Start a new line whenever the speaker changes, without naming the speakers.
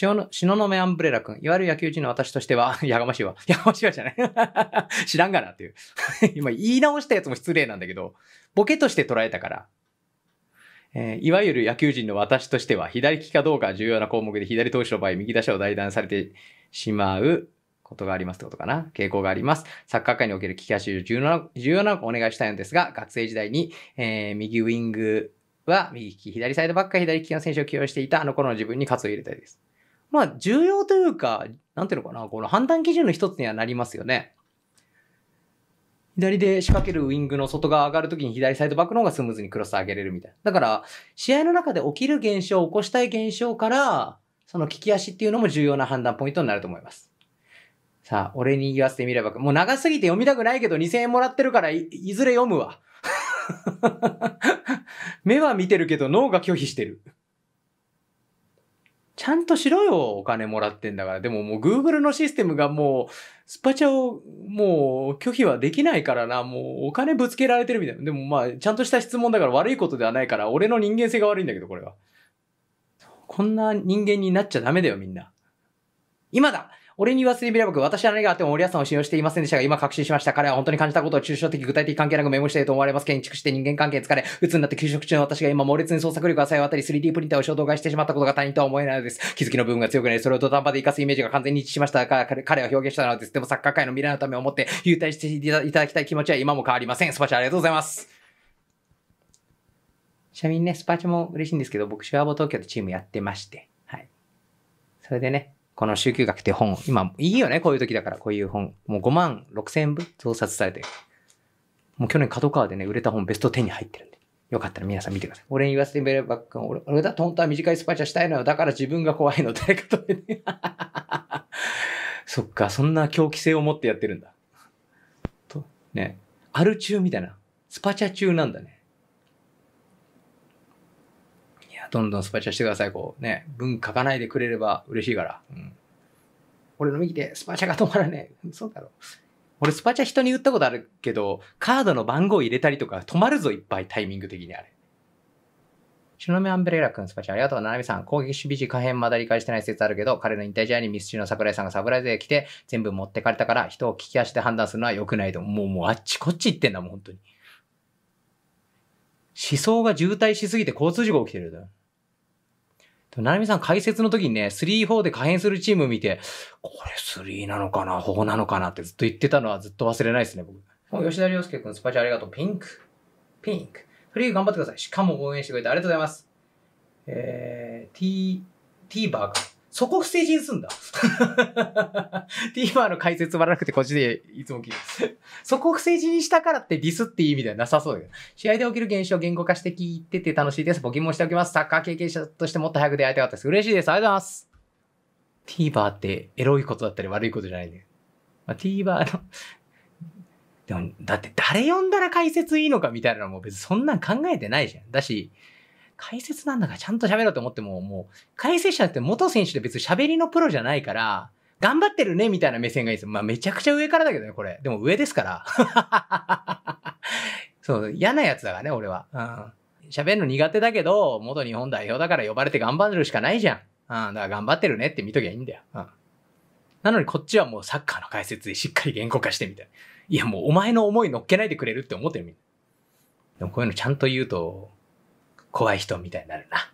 塩の、のめアンブレラ君、いわゆる野球人の私としては、やがましいわ。やがましいわじゃない。知らんがなっていう。今言い直したやつも失礼なんだけど、ボケとして捉えたから。えー、いわゆる野球人の私としては、左利きかどうか重要な項目で左投手の場合、右打者を代断されてしまうことがありますってことかな。傾向があります。サッカー界における利き足重要な、重要なお願いしたいのですが、学生時代に、えー、右ウィングは右利き、左サイドバックり左利きの選手を起用していたあの頃の自分に喝を入れたいです。まあ重要というか、なんていうのかな、この判断基準の一つにはなりますよね。左で仕掛けるウィングの外側上がるときに左サイドバックの方がスムーズにクロス上げれるみたいな。だから、試合の中で起きる現象、起こしたい現象から、その利き足っていうのも重要な判断ポイントになると思います。さあ、俺に言わせてみれば、もう長すぎて読みたくないけど2000円もらってるからいずれ読むわ。目は見てるけど脳が拒否してる。ちゃんとしろよ、お金もらってんだから。でももう Google のシステムがもう、スパチャをもう拒否はできないからな、もうお金ぶつけられてるみたいな。でもまあ、ちゃんとした質問だから悪いことではないから、俺の人間性が悪いんだけど、これは。こんな人間になっちゃダメだよ、みんな。今だ俺に言わせてみれば、私は何があっても森保さんを信用していませんでしたが、今確信しました。彼は本当に感じたことを抽象的、具体的関係なくメモしていると思われます。建築して人間関係疲れ、鬱になって休職中の私が今猛烈に創作力がさえ渡り、3D プリンターを衝動買いしてしまったことが他人とは思えないのです。気づきの部分が強くなり、それを土壇場で活かすイメージが完全に一致しました彼は表現したのです。でもサッカー界の未来のためを思って、優待していただきたい気持ちは今も変わりません。スパチャありがとうございます。ちなみにね、スパチャも嬉しいんですけど、僕、シュワボ東京でチームやってまして、はい。それでね、この週休学って本今、いいよね、こういう時だから、こういう本。もう5万6千部増刷されてる。もう去年、角川でね、売れた本ベスト10に入ってるんで。よかったら皆さん見てください。俺に言わせてみれば、俺、俺だと本当は短いスパチャしたいのよ。だから自分が怖いの。誰かと、そっか、そんな狂気性を持ってやってるんだ。と、ね。アル中みたいな。スパチャ中なんだね。どんどんスパチャしてください。こうね、文書かないでくれれば嬉しいから。うん、俺の右手、スパチャが止まらねえ。そうだろ。俺スパチャ人に言ったことあるけど、カードの番号入れたりとか止まるぞ、いっぱいタイミング的にあれ。ちみにアンベレラ君、スパチャありがとう。ななみさん、攻撃守備時可変まだ理解してない説あるけど、彼の引退試合にミス中の桜井さんがサプライズで来て、全部持ってかれたから、人を聞き足で判断するのは良くないと。もう、もうあっちこっち行ってんだもん、本当に。思想が渋滞しすぎて交通事故起きてるだななみさん解説の時にね、3、4で可変するチーム見て、これ3なのかな ?4 なのかなってずっと言ってたのはずっと忘れないですね、僕。吉田亮介くん、スパチャありがとう。ピンク。ピンク。フリー頑張ってください。しかも応援してくれてありがとうございます。えー、t、t バーか。そこ不正人すんだ。TVer の解説はなくてこっちでいつも聞いて。そこ不正人したからってディスっていう意味ではなさそうだけど。試合で起きる現象言語化して聞いてて楽しいです。募金もしておきます。サッカー経験者としてもっと早く出会いたかったです。嬉しいです。ありがとうございます。TVer ってエロいことだったり悪いことじゃないね。まあ、TVer のでも、だって誰呼んだら解説いいのかみたいなのも別にそんなん考えてないじゃん。だし、解説なんだからちゃんと喋ろうと思っても、もう、解説者って元選手で別に喋りのプロじゃないから、頑張ってるねみたいな目線がいいです。まあめちゃくちゃ上からだけどね、これ。でも上ですから。そう、嫌なやつだからね、俺は。うん。喋るの苦手だけど、元日本代表だから呼ばれて頑張るしかないじゃん。うん、だから頑張ってるねって見ときゃいいんだよ。うん。なのにこっちはもうサッカーの解説でしっかり言語化してみたい。いやもうお前の思い乗っけないでくれるって思ってるみでもこういうのちゃんと言うと、怖い人みたいになるな。